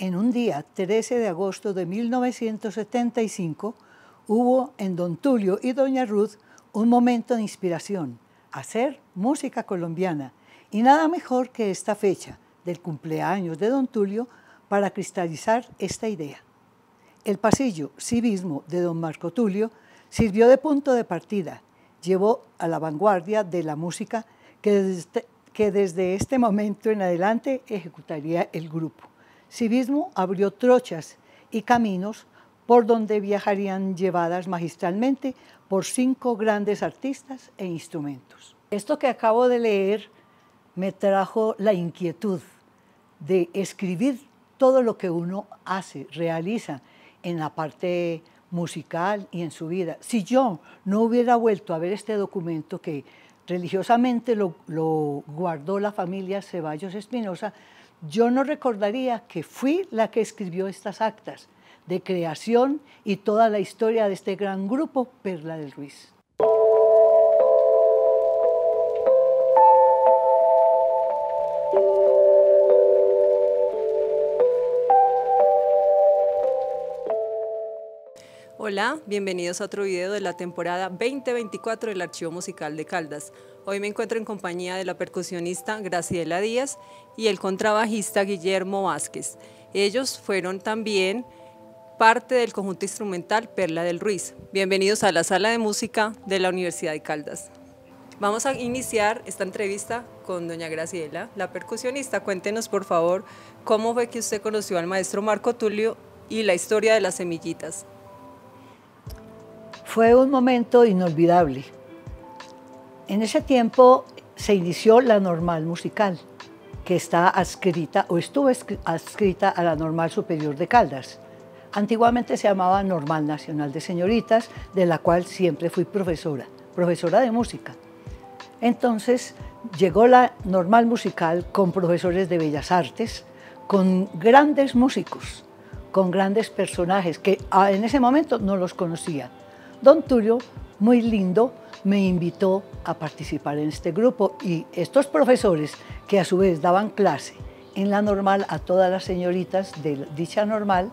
en un día, 13 de agosto de 1975, hubo en Don Tulio y Doña Ruth un momento de inspiración, hacer música colombiana. Y nada mejor que esta fecha del cumpleaños de Don Tulio para cristalizar esta idea. El pasillo civismo de Don Marco Tulio sirvió de punto de partida, llevó a la vanguardia de la música que desde, que desde este momento en adelante ejecutaría el grupo civismo abrió trochas y caminos por donde viajarían llevadas magistralmente por cinco grandes artistas e instrumentos. Esto que acabo de leer me trajo la inquietud de escribir todo lo que uno hace, realiza en la parte musical y en su vida. Si yo no hubiera vuelto a ver este documento que religiosamente lo, lo guardó la familia Ceballos Espinosa, yo no recordaría que fui la que escribió estas actas de creación y toda la historia de este gran grupo, Perla del Ruiz. Hola, bienvenidos a otro video de la temporada 2024 del Archivo Musical de Caldas. Hoy me encuentro en compañía de la percusionista Graciela Díaz y el contrabajista Guillermo Vázquez. Ellos fueron también parte del conjunto instrumental Perla del Ruiz. Bienvenidos a la Sala de Música de la Universidad de Caldas. Vamos a iniciar esta entrevista con doña Graciela, la percusionista. Cuéntenos, por favor, cómo fue que usted conoció al maestro Marco Tulio y la historia de las semillitas. Fue un momento inolvidable. En ese tiempo se inició la normal musical, que está adscrita o estuvo adscrita a la normal superior de Caldas. Antiguamente se llamaba Normal Nacional de Señoritas, de la cual siempre fui profesora, profesora de música. Entonces llegó la normal musical con profesores de bellas artes, con grandes músicos, con grandes personajes que ah, en ese momento no los conocía. Don Tulio, muy lindo, me invitó a participar en este grupo y estos profesores que a su vez daban clase en la normal a todas las señoritas de dicha normal,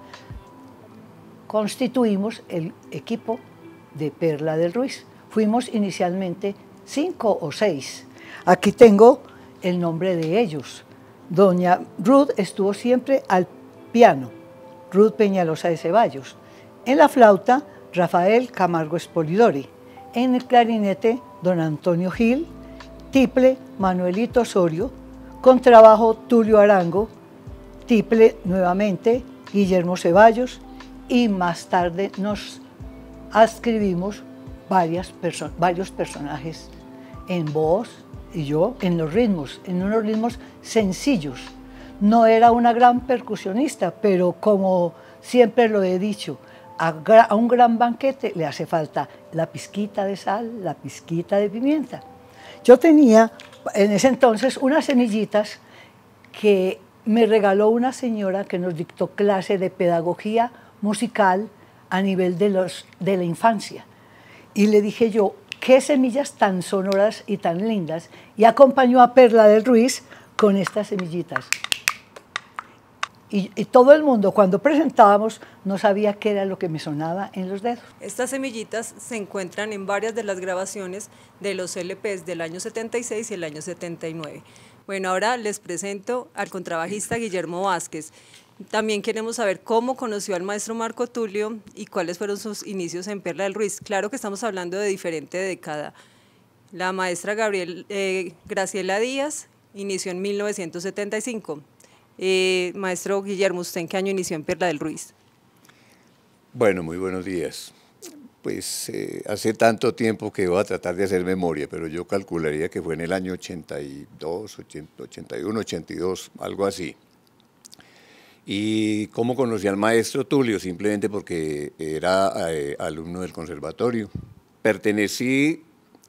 constituimos el equipo de Perla del Ruiz. Fuimos inicialmente cinco o seis. Aquí tengo el nombre de ellos. Doña Ruth estuvo siempre al piano, Ruth Peñalosa de Ceballos. En la flauta, Rafael Camargo Espolidori. En el clarinete, don Antonio Gil. Tiple, Manuelito Osorio. trabajo, Tulio Arango. Tiple, nuevamente, Guillermo Ceballos. Y más tarde nos adscribimos varias varios personajes en voz y yo en los ritmos, en unos ritmos sencillos. No era una gran percusionista, pero como siempre lo he dicho, a, un gran banquete le hace falta la pizquita de sal, la pizquita de pimienta. Yo tenía en ese entonces unas semillitas que me regaló una señora que nos dictó clase de pedagogía musical a nivel de, los, de la infancia. Y le dije yo, qué semillas tan sonoras y tan lindas. Y acompañó a Perla del Ruiz con estas semillitas. Y, todo el mundo cuando presentábamos no sabía qué era lo que me sonaba en los dedos. Estas semillitas se encuentran en varias de las grabaciones de los LPs del año 76 y el año 79. Bueno, ahora les presento al contrabajista Guillermo Vázquez. También queremos saber cómo conoció al maestro Marco Tulio y cuáles fueron sus inicios en Perla del Ruiz. Claro que estamos hablando de diferente década. La maestra eh, Graciela Díaz inició en 1975 eh, maestro Guillermo, ¿usted en qué año inició en Perla del Ruiz? Bueno, muy buenos días. Pues eh, hace tanto tiempo que voy a tratar de hacer memoria, pero yo calcularía que fue en el año 82, 81, 82, algo así. ¿Y cómo conocí al maestro Tulio? Simplemente porque era eh, alumno del conservatorio. Pertenecí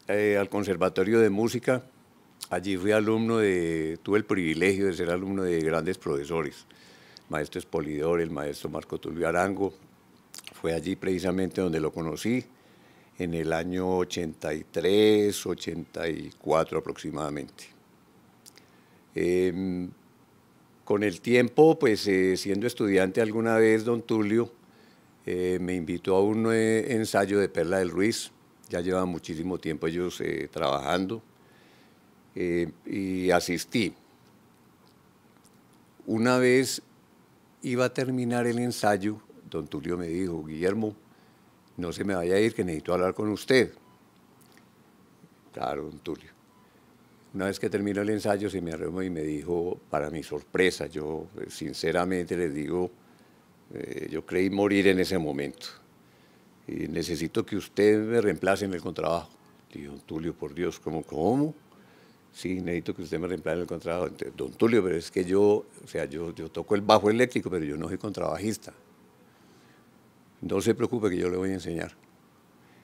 al conservatorio de música Allí fui alumno de, tuve el privilegio de ser alumno de grandes profesores, maestro Espolidor, el maestro Marco Tulio Arango. Fue allí precisamente donde lo conocí, en el año 83, 84 aproximadamente. Em, con el tiempo, pues eh, siendo estudiante alguna vez, don Tulio eh, me invitó a un eh, ensayo de Perla del Ruiz. Ya lleva muchísimo tiempo ellos trabajando. Eh, y asistí. Una vez iba a terminar el ensayo, don Tulio me dijo, Guillermo, no se me vaya a ir, que necesito hablar con usted. Claro, don Tulio. Una vez que terminó el ensayo, se me arremó y me dijo, para mi sorpresa, yo eh, sinceramente les digo, eh, yo creí morir en ese momento. Y necesito que usted me reemplace en el contrabajo. Dijo, Tulio, por Dios, ¿cómo? ¿Cómo? sí, necesito que usted me reemplace el contrabajo. Don Tulio, pero es que yo, o sea, yo, toco el bajo eléctrico, pero yo no soy contrabajista. No se preocupe que yo le voy a enseñar.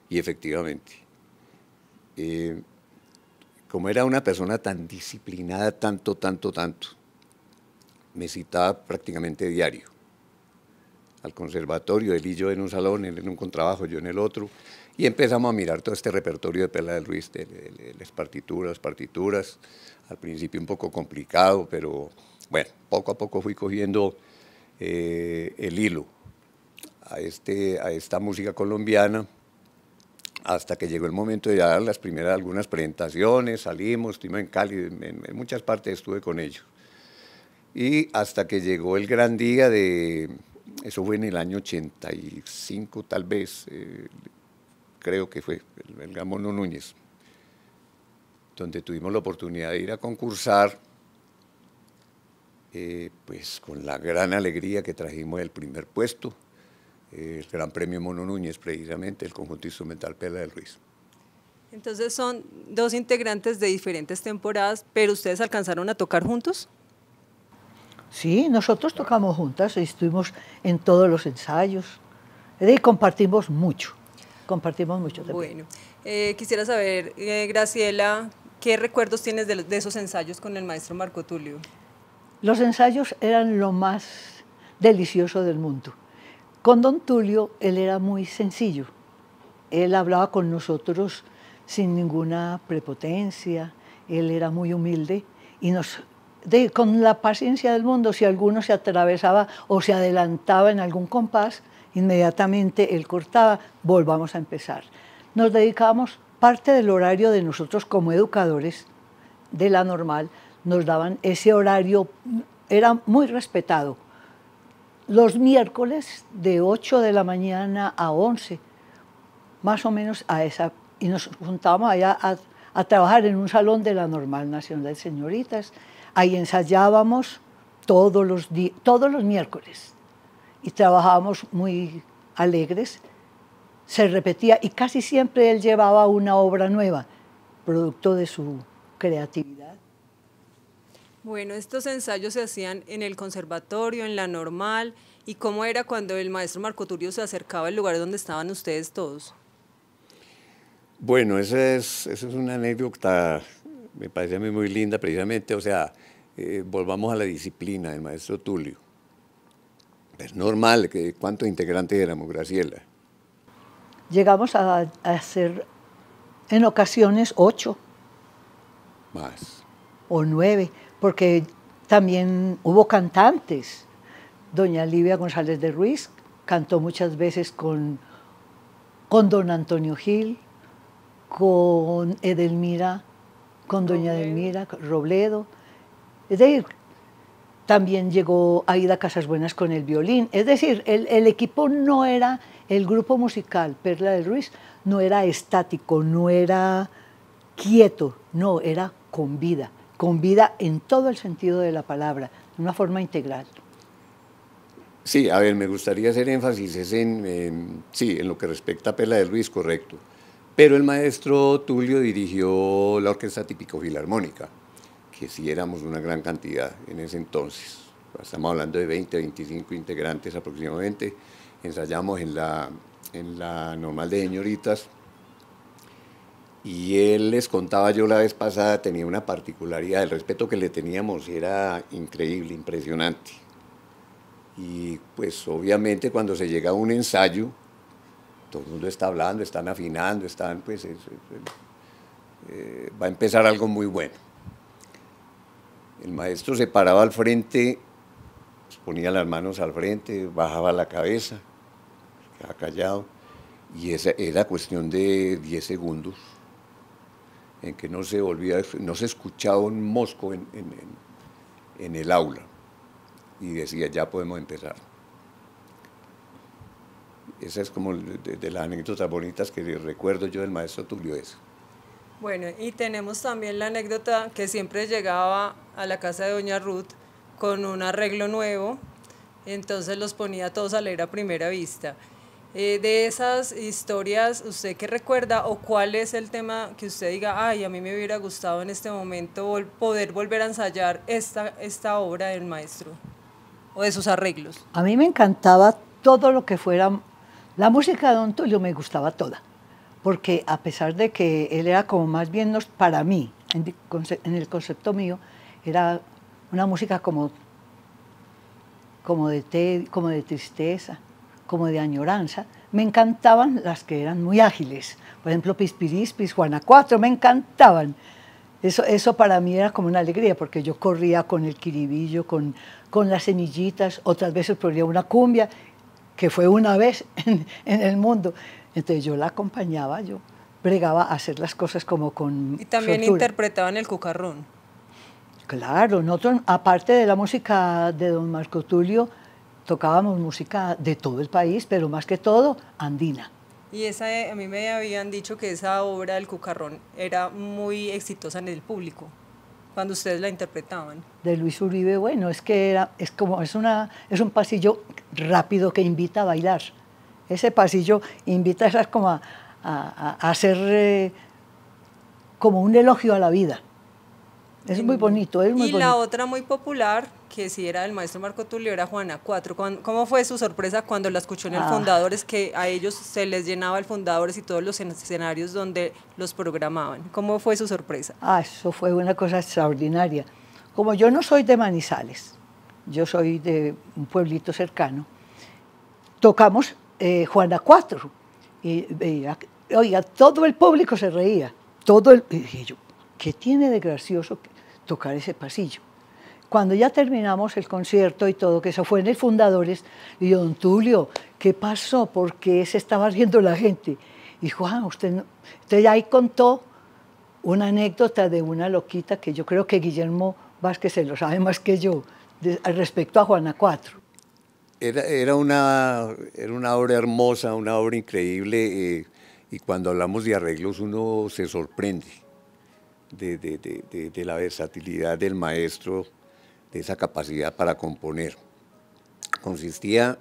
Y efectivamente, eh, como era una persona tan disciplinada, tanto, tanto, tanto, me citaba prácticamente diario al conservatorio, él y yo en un salón, él en un contrabajo, yo en el otro. Y empezamos a mirar todo este repertorio de Perla del Ruiz, de, las partituras, partituras, al principio un poco complicado, pero bueno, poco a poco fui cogiendo eh, el hilo a, este, a esta música colombiana hasta que llegó el momento de dar las primeras algunas presentaciones, salimos, estuvimos en Cali, en, muchas partes estuve con ellos. Y hasta que llegó el gran día de, eso fue en el año 85 tal vez, eh, creo que fue el, el Núñez, donde tuvimos la oportunidad de ir a concursar, eh, pues con la gran alegría que trajimos el primer puesto, el Gran Premio Mono Núñez, precisamente, el conjunto instrumental Pela del Ruiz. Entonces son dos integrantes de diferentes temporadas, pero ustedes alcanzaron a tocar juntos. Sí, nosotros tocamos juntas y estuvimos en todos los ensayos y compartimos mucho compartimos mucho también. Bueno, eh, quisiera saber, eh, Graciela, ¿qué recuerdos tienes de, esos ensayos con el maestro Marco Tulio? Los ensayos eran lo más delicioso del mundo. Con don Tulio él era muy sencillo. Él hablaba con nosotros sin ninguna prepotencia, él era muy humilde y nos con la paciencia del mundo, si alguno se atravesaba o se adelantaba en algún compás, Inmediatamente él cortaba, volvamos a empezar. Nos dedicábamos parte del horario de nosotros como educadores de la normal, nos daban ese horario, era muy respetado. Los miércoles de 8 de la mañana a 11, más o menos a esa, y nos juntábamos allá a, trabajar en un salón de la normal nacional de señoritas, ahí ensayábamos todos los, todos los miércoles y trabajábamos muy alegres, se repetía y casi siempre él llevaba una obra nueva, producto de su creatividad. Bueno, estos ensayos se hacían en el conservatorio, en la normal, y cómo era cuando el maestro Marco Turio se acercaba al lugar donde estaban ustedes todos. Bueno, esa es, es una anécdota, me parece a mí muy linda precisamente, o sea, eh, volvamos a la disciplina del maestro Tulio es normal, que ¿cuántos integrantes éramos, Graciela? Llegamos a, hacer ser en ocasiones ocho. Más. O nueve, porque también hubo cantantes. Doña Livia González de Ruiz cantó muchas veces con, con don Antonio Gil, con Edelmira, con doña Edelmira Robledo. Es decir, también llegó Casas Buenas con el violín. Es decir, el, equipo no era, el grupo musical Perla del Ruiz no era estático, no era quieto, no, era con vida, con vida en todo el sentido de la palabra, de una forma integral. Sí, a ver, me gustaría hacer énfasis en, sí, en lo que respecta a Perla del Ruiz, correcto. Pero el maestro Tulio dirigió la Orquesta Típico Filarmónica, que sí éramos una gran cantidad en ese entonces. Estamos hablando de 20, 25 integrantes aproximadamente. Ensayamos en la, en la normal de señoritas. Y él les contaba yo la vez pasada, tenía una particularidad, el respeto que le teníamos era increíble, impresionante. Y pues obviamente cuando se llega a un ensayo, todo el mundo está hablando, están afinando, están, pues, eh, va a empezar algo muy bueno. El maestro se paraba al frente, pues, ponía las manos al frente, bajaba la cabeza, quedaba callado. Y esa era cuestión de 10 segundos, en que no se volvía, no se escuchaba un mosco en, el aula. Y decía, ya podemos empezar. Esa es como de, las anécdotas bonitas que recuerdo yo del maestro Tulio eso. Bueno, y tenemos también la anécdota que siempre llegaba a la casa de Doña Ruth con un arreglo nuevo, entonces los ponía todos a leer a primera vista. Eh, de esas historias, ¿usted qué recuerda o cuál es el tema que usted diga, ay, a mí me hubiera gustado en este momento poder volver a ensayar esta, esta obra del maestro o de sus arreglos? A mí me encantaba todo lo que fuera, la música de Don Tulio me gustaba toda porque a pesar de que él era como más bien, para mí, en, el concepto mío, era una música como, como, de como de tristeza, como de añoranza, me encantaban las que eran muy ágiles. Por ejemplo, Pispirispis, Juana 4, me encantaban. Eso, eso para mí era como una alegría, porque yo corría con el quiribillo, con, las semillitas, otras veces ponía una cumbia, que fue una vez en el mundo. Entonces yo la acompañaba, yo bregaba a hacer las cosas como con... Y también interpretaban el cucarrón. Claro, nosotros, aparte de la música de don Marco Tulio, tocábamos música de todo el país, pero más que todo andina. Y esa, eh, a mí me habían dicho que esa obra, del Cucarrón, era muy exitosa en el público, cuando ustedes la interpretaban. De Luis Uribe, bueno, es que era, es como, es, una, es un pasillo rápido que invita a bailar. Ese pasillo invita a esas como a, a, a hacer eh, como un elogio a la vida. Es muy mm. bonito, es muy Y la otra muy popular, que sí era del maestro Marco Tulio, era Juana cuatro ¿Cómo fue su sorpresa cuando la escuchó en el ah. Fundadores, que a ellos se les llenaba el Fundadores y todos los escenarios donde los programaban? ¿Cómo fue su sorpresa? Ah, eso fue una cosa extraordinaria. Como yo no soy de Manizales, yo soy de un pueblito cercano, tocamos eh, Juana 4. Y oiga, todo el público se reía. Todo el, y dije yo, ¿qué tiene de gracioso tocar ese pasillo? Cuando ya terminamos el concierto y todo, que eso fue en el Fundadores, y yo, don Tulio, ¿qué pasó? ¿Por qué se estaba riendo la gente? Y Juan, ah, usted, ahí contó una anécdota de una loquita que yo creo que Guillermo Vázquez se lo sabe más que yo, respecto a Juana 4 era, era, una, obra hermosa, una obra increíble, eh, y cuando hablamos de arreglos uno se sorprende de, la versatilidad del maestro, de esa capacidad para componer. Consistía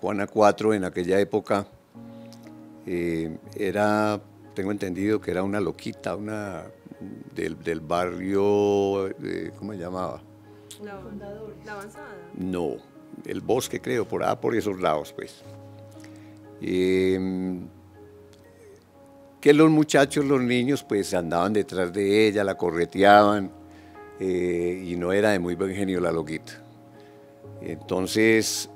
Juana IV en aquella época, eh, era, tengo entendido que era una loquita, una del, barrio, eh, ¿cómo se llamaba? La, la avanzada. No el bosque, creo, por, ahí por esos lados, pues. Em, que los muchachos, los niños, pues andaban detrás de ella, la correteaban, eh, y no era de muy buen genio la loquita. Entonces,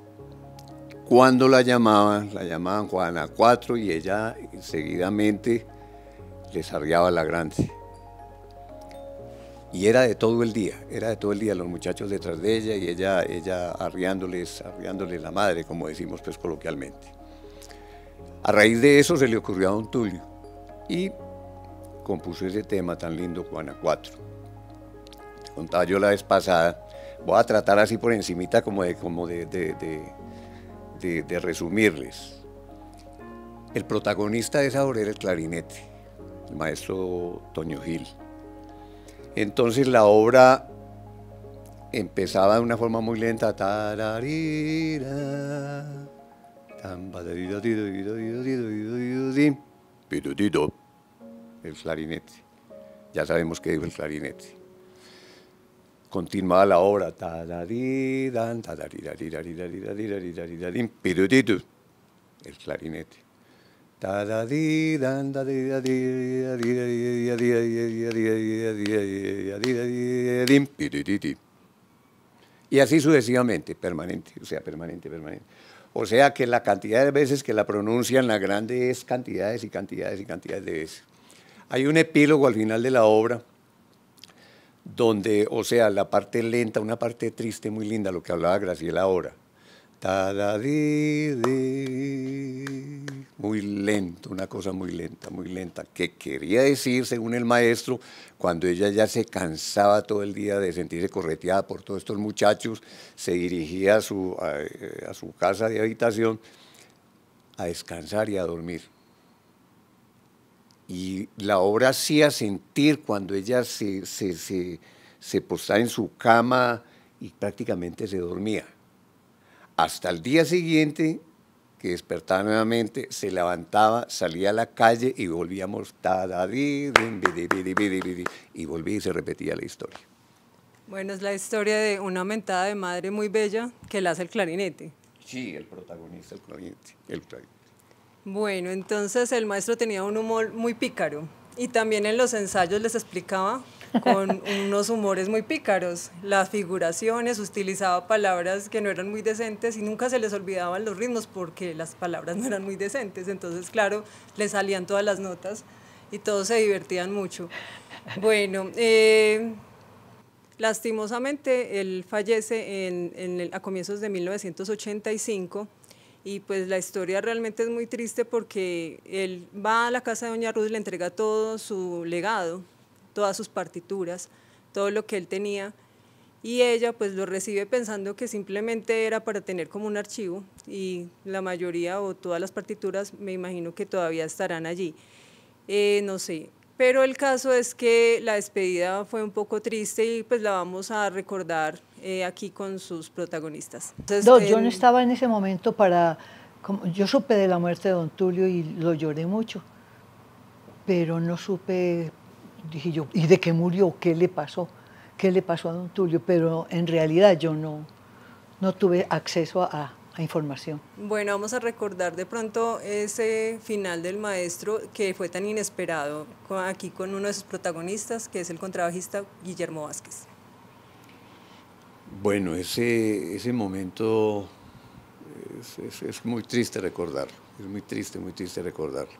cuando la llamaban, la llamaban Juana 4 y ella seguidamente les arreaba la grande. Y era de todo el día, era de todo el día, los muchachos detrás de ella y ella, ella arriándoles, arriándoles la madre, como decimos pues coloquialmente. A raíz de eso se le ocurrió a Don Tulio y compuso ese tema tan lindo, Juana 4. contaba yo la vez pasada, voy a tratar así por encimita como de, como de, de, de, de resumirles. El protagonista de esa obra era el clarinete, el maestro Toño Gil entonces la obra empezaba de una forma muy lenta. el clarinete. Ya sabemos qué dijo el clarinete. Continuaba la obra. El clarinete. Y así sucesivamente, permanente, o sea, permanente, permanente. O sea que la cantidad de veces que la pronuncian la grande es cantidades y cantidades y cantidades de veces. Hay un epílogo al final de la obra donde, o sea, la parte lenta, una parte triste muy linda, lo que hablaba Graciela ahora muy lento, una cosa muy lenta, muy lenta, que quería decir, según el maestro, cuando ella ya se cansaba todo el día de sentirse correteada por todos estos muchachos, se dirigía a su, a, eh, su casa de habitación a descansar y a dormir. Y la obra hacía sentir cuando ella se, se, se postaba en su cama y prácticamente se dormía hasta el día siguiente, que despertaba nuevamente, se levantaba, salía a la calle y volvíamos, y volvía y se repetía la historia. Bueno, es la historia de una mentada de madre muy bella que la hace el clarinete. Sí, el protagonista, el clarinete. El clarinete. Bueno, entonces el maestro tenía un humor muy pícaro y también en los ensayos les explicaba con unos humores muy pícaros, las figuraciones, utilizaba palabras que no eran muy decentes y nunca se les olvidaban los ritmos porque las palabras no eran muy decentes, entonces claro, le salían todas las notas y todos se divertían mucho. Bueno, eh, lastimosamente él fallece a comienzos de 1985 y pues la historia realmente es muy triste porque él va a la casa de Doña Ruth, le entrega todo su legado todas sus partituras, todo lo que él tenía. Y ella pues lo recibe pensando que simplemente era para tener como un archivo y la mayoría o todas las partituras me imagino que todavía estarán allí. Eh, no sé, pero el caso es que la despedida fue un poco triste y pues la vamos a recordar eh, aquí con sus protagonistas. Entonces, no, yo no estaba en ese momento para... Como, yo supe de la muerte de don Tulio y lo lloré mucho, pero no supe dije yo, ¿y de qué murió? ¿Qué le pasó? ¿Qué le pasó a don Tulio? Pero en realidad yo no, no tuve acceso a, información. Bueno, vamos a recordar de pronto ese final del maestro que fue tan inesperado aquí con uno de sus protagonistas, que es el contrabajista Guillermo Vázquez. Bueno, ese, ese momento es, muy triste recordarlo, es muy triste, muy triste recordarlo.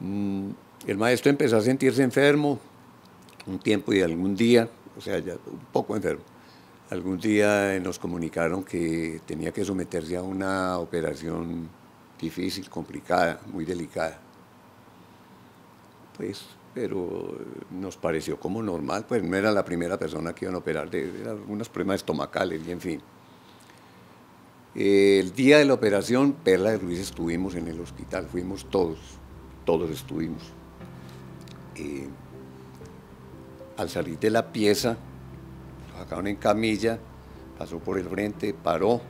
Mm, el maestro empezó a sentirse enfermo un tiempo y algún día, o sea, ya un poco enfermo. Algún día nos comunicaron que tenía que someterse a una operación difícil, complicada, muy delicada. Pues, pero nos pareció como normal, pues no era la primera persona que iban a operar, de, algunos problemas estomacales y en fin. El día de la operación, Perla y Ruiz estuvimos en el hospital, fuimos todos, todos estuvimos al salir de la pieza, lo sacaron en camilla, pasó por el frente, paró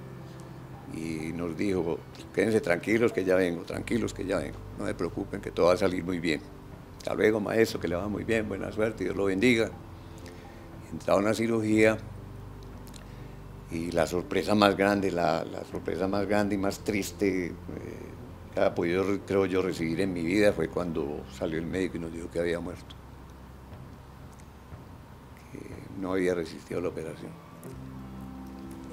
y nos dijo, quédense tranquilos que ya vengo, tranquilos que ya vengo, no se preocupen que todo va a salir muy bien. Hasta luego, maestro, que le va muy bien, buena suerte, Dios lo bendiga. Entraba a una cirugía y la sorpresa más grande, la, sorpresa más grande y más triste eh, cada ah, apoyo pues creo yo, recibir en mi vida fue cuando salió el médico y nos dijo que había muerto. Que no había resistido la operación.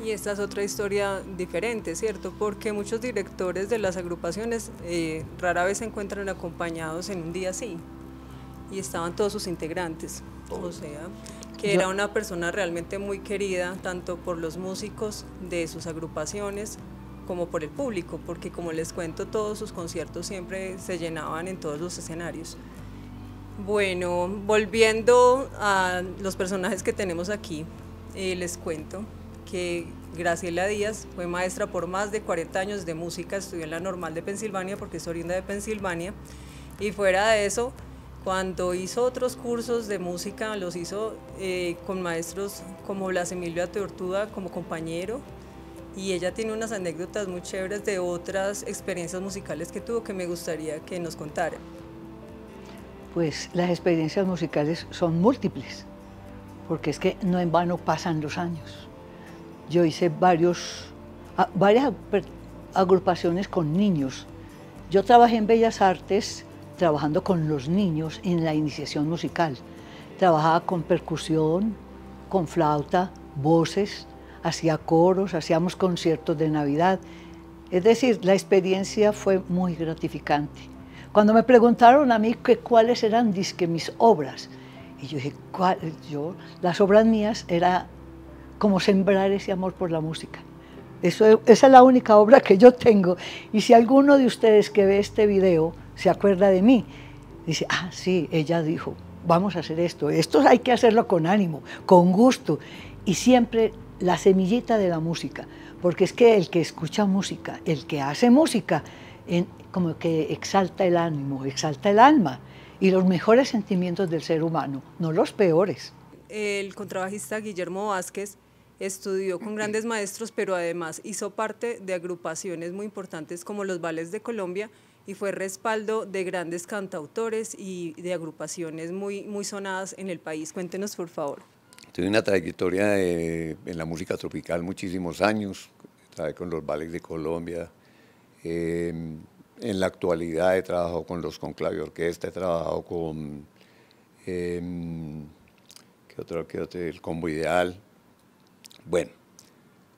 Y esta es otra historia diferente, ¿cierto? Porque muchos directores de las agrupaciones eh, rara vez se encuentran acompañados en un día así. Y estaban todos sus integrantes. O sea, que era una persona realmente muy querida, tanto por los músicos de sus agrupaciones como por el público, porque como les cuento, todos sus conciertos siempre se llenaban en todos los escenarios. Bueno, volviendo a los personajes que tenemos aquí, eh, les cuento que Graciela Díaz fue maestra por más de 40 años de música, estudió en la Normal de Pensilvania porque es oriunda de Pensilvania, y fuera de eso, cuando hizo otros cursos de música, los hizo eh, con maestros como Blas Emilio tortuga como compañero, y ella tiene unas anécdotas muy chéveres de otras experiencias musicales que tuvo que me gustaría que nos contara. Pues las experiencias musicales son múltiples, porque es que no en vano pasan los años. Yo hice varios, ah, varias agrupaciones con niños. Yo trabajé en Bellas Artes trabajando con los niños en la iniciación musical. Trabajaba con percusión, con flauta, voces, hacía coros, hacíamos conciertos de Navidad. Es decir, la experiencia fue muy gratificante. Cuando me preguntaron a mí qué cuáles eran mis obras, y yo dije, ¿cuál? Yo, las obras mías era como sembrar ese amor por la música. Eso, esa es la única obra que yo tengo. Y si alguno de ustedes que ve este video se acuerda de mí, dice, ah, sí, ella dijo, vamos a hacer esto. Esto hay que hacerlo con ánimo, con gusto. Y siempre la semillita de la música, porque es que el que escucha música, el que hace música, como que exalta el ánimo, exalta el alma y los mejores sentimientos del ser humano, no los peores. El contrabajista Guillermo Vázquez estudió con grandes maestros, pero además hizo parte de agrupaciones muy importantes como los Vales de Colombia y fue respaldo de grandes cantautores y de agrupaciones muy, muy sonadas en el país. Cuéntenos, por favor. Tuve una trayectoria en la música tropical muchísimos años, trabajé con los ballets de Colombia. Eh, en la actualidad he trabajado con los conclave orquesta, he trabajado con em, ¿qué otro, el combo ideal. Bueno,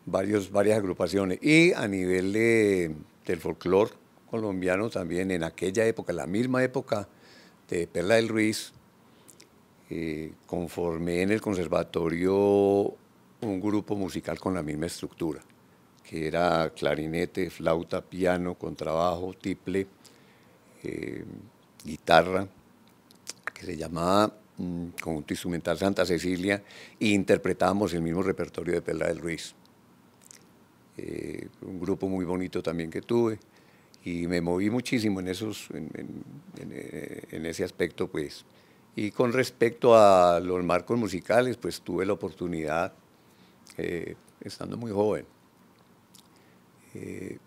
varios, varias agrupaciones. Y a nivel de, del folclore colombiano también, en aquella época, la misma época de Perla del Ruiz, eh, conformé en el conservatorio un grupo musical con la misma estructura, que era clarinete, flauta, piano, contrabajo, tiple, eh, guitarra, que se llamaba mm, Conjunto Instrumental Santa Cecilia, e interpretábamos el mismo repertorio de Pedra del Ruiz. Eh, un grupo muy bonito también que tuve y me moví muchísimo en, esos, en ese aspecto, pues y con respecto a los marcos musicales, pues tuve la oportunidad, eh, estando muy joven, eh,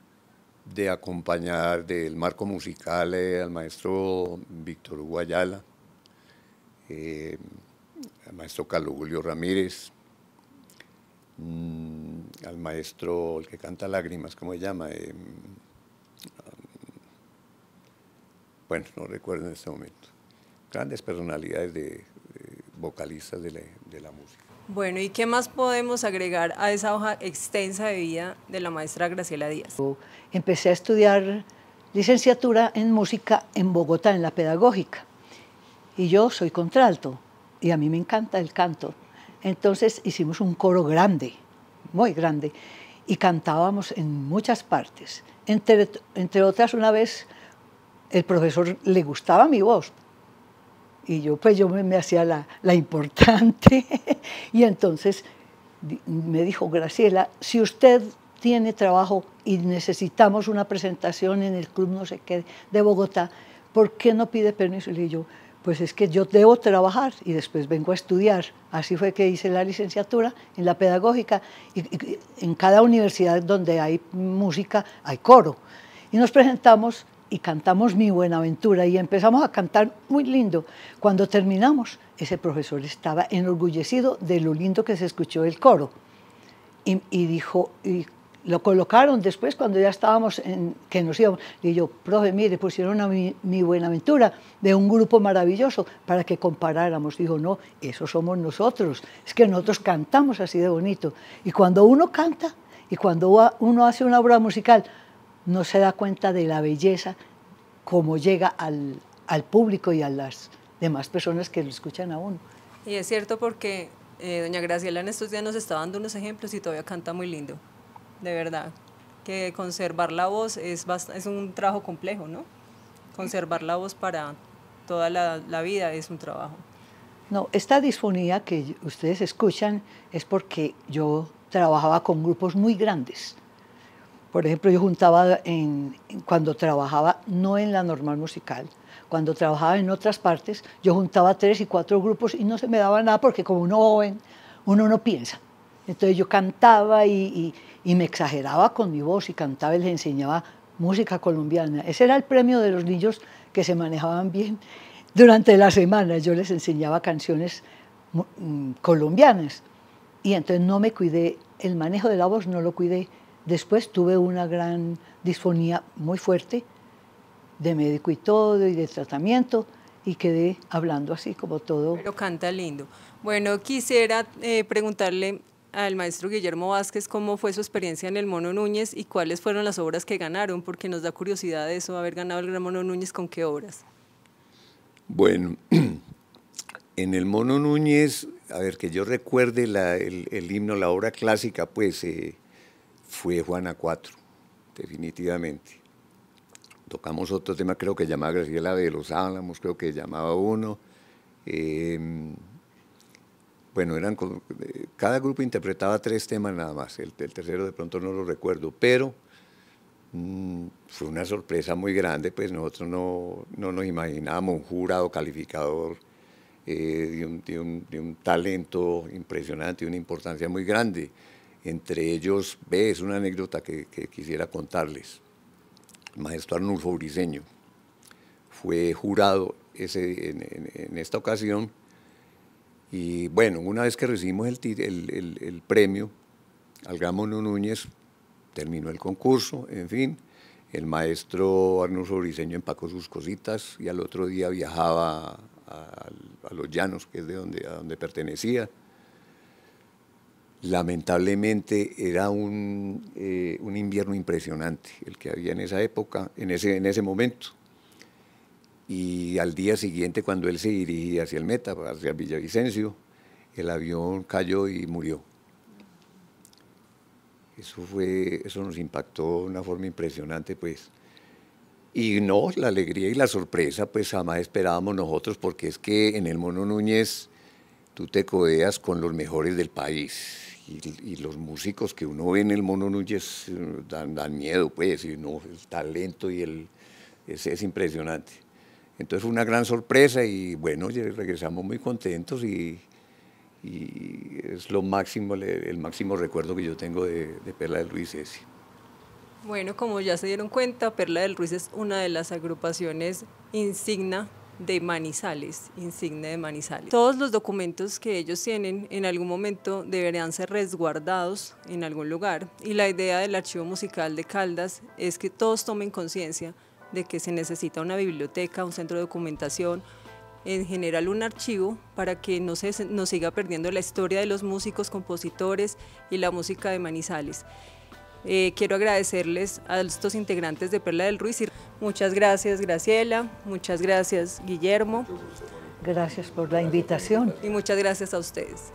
de acompañar del marco musical eh, al maestro Víctor Guayala, al maestro Carlos Julio Ramírez, mm, al maestro, el que canta Lágrimas, ¿cómo se llama? Mm, ah, bueno, no recuerdo en este momento grandes personalidades de, vocalistas de la, música. Bueno, ¿y qué más podemos agregar a esa hoja extensa de vida de la maestra Graciela Díaz? empecé a estudiar licenciatura en música en Bogotá, en la pedagógica. Y yo soy contralto y a mí me encanta el canto. Entonces hicimos un coro grande, muy grande, y cantábamos en muchas partes. Entre, entre otras, una vez el profesor le gustaba mi voz, y yo pues yo me, hacía la, importante. y entonces me dijo Graciela, si usted tiene trabajo y necesitamos una presentación en el club no sé qué de Bogotá, ¿por qué no pide permiso? Y yo, pues es que yo debo trabajar y después vengo a estudiar. Así fue que hice la licenciatura en la pedagógica y en cada universidad donde hay música hay coro. Y nos presentamos y cantamos Mi Buenaventura y empezamos a cantar muy lindo. Cuando terminamos, ese profesor estaba enorgullecido de lo lindo que se escuchó el coro y, dijo, y lo colocaron después cuando ya estábamos en, que nos íbamos. Y yo, profe, mire, pusieron a mi, mi, Buenaventura de un grupo maravilloso para que comparáramos. Dijo, no, eso somos nosotros. Es que nosotros cantamos así de bonito. Y cuando uno canta y cuando uno hace una obra musical no se da cuenta de la belleza como llega al, público y a las demás personas que lo escuchan a uno. Y es cierto porque eh, doña Graciela en estos días nos está dando unos ejemplos y todavía canta muy lindo, de verdad. Que conservar la voz es, es un trabajo complejo, ¿no? Conservar la voz para toda la, la vida es un trabajo. No, esta disfonía que ustedes escuchan es porque yo trabajaba con grupos muy grandes por ejemplo, yo juntaba en, cuando trabajaba, no en la normal musical, cuando trabajaba en otras partes, yo juntaba tres y cuatro grupos y no se me daba nada porque como uno joven, uno no piensa. Entonces yo cantaba y, y me exageraba con mi voz y cantaba y les enseñaba música colombiana. Ese era el premio de los niños que se manejaban bien. Durante la semana yo les enseñaba canciones mm, colombianas y entonces no me cuidé, el manejo de la voz no lo cuidé Después tuve una gran disfonía muy fuerte de médico y todo y de tratamiento y quedé hablando así como todo. Pero canta lindo. Bueno, quisiera eh, preguntarle al maestro Guillermo Vázquez cómo fue su experiencia en el Mono Núñez y cuáles fueron las obras que ganaron, porque nos da curiosidad eso, haber ganado el Gran Mono Núñez, ¿con qué obras? Bueno, en el Mono Núñez, a ver, que yo recuerde el, himno, la obra clásica, pues eh, fue Juana 4, definitivamente. Tocamos otro tema, creo que llamaba Graciela de los Álamos, creo que llamaba uno. Em, bueno, eran eh, cada grupo interpretaba tres temas nada más, el, tercero de pronto no lo recuerdo, pero mm, fue una sorpresa muy grande, pues nosotros no, nos imaginábamos un jurado calificador eh, de, un, de, un, talento impresionante y una importancia muy grande. Entre ellos, ve, es una anécdota que, quisiera contarles. El maestro Arnulfo Briseño fue jurado ese, en, esta ocasión. Y bueno, una vez que recibimos el, el, el, premio, Algamo Núñez terminó el concurso, en fin. El maestro Arnulfo Briseño empacó sus cositas y al otro día viajaba a, los llanos, que es de donde, a donde pertenecía. Lamentablemente era eh, un, invierno impresionante el que había en esa época, en ese, en ese momento. Y al día siguiente, cuando él se dirigía hacia el meta, hacia Villavicencio, el avión cayó y murió. Eso, fue, eso nos impactó de una forma impresionante, pues. Y no, la alegría y la sorpresa, pues jamás esperábamos nosotros, porque es que en el Mono Núñez tú te codeas con los mejores del país y, los músicos que uno ve en el Mono Núñez eh, dan, miedo, pues, y no, el talento y el, es, impresionante. Entonces fue una gran sorpresa y bueno, regresamos muy contentos y, es lo máximo, el máximo recuerdo que yo tengo de, Perla del Ruiz ese. Bueno, como ya se dieron cuenta, Perla del Ruiz es una de las agrupaciones insignia de Manizales, insigne de Manizales. Todos los documentos que ellos tienen en algún momento deberían ser resguardados en algún lugar y la idea del archivo musical de Caldas es que todos tomen conciencia de que se necesita una biblioteca, un centro de documentación, en general un archivo para que no se nos siga perdiendo la historia de los músicos, compositores y la música de Manizales. Eh, quiero agradecerles a estos integrantes de Perla del Ruiz y Muchas gracias Graciela, muchas gracias Guillermo. Gracias por la invitación. Y muchas gracias a ustedes.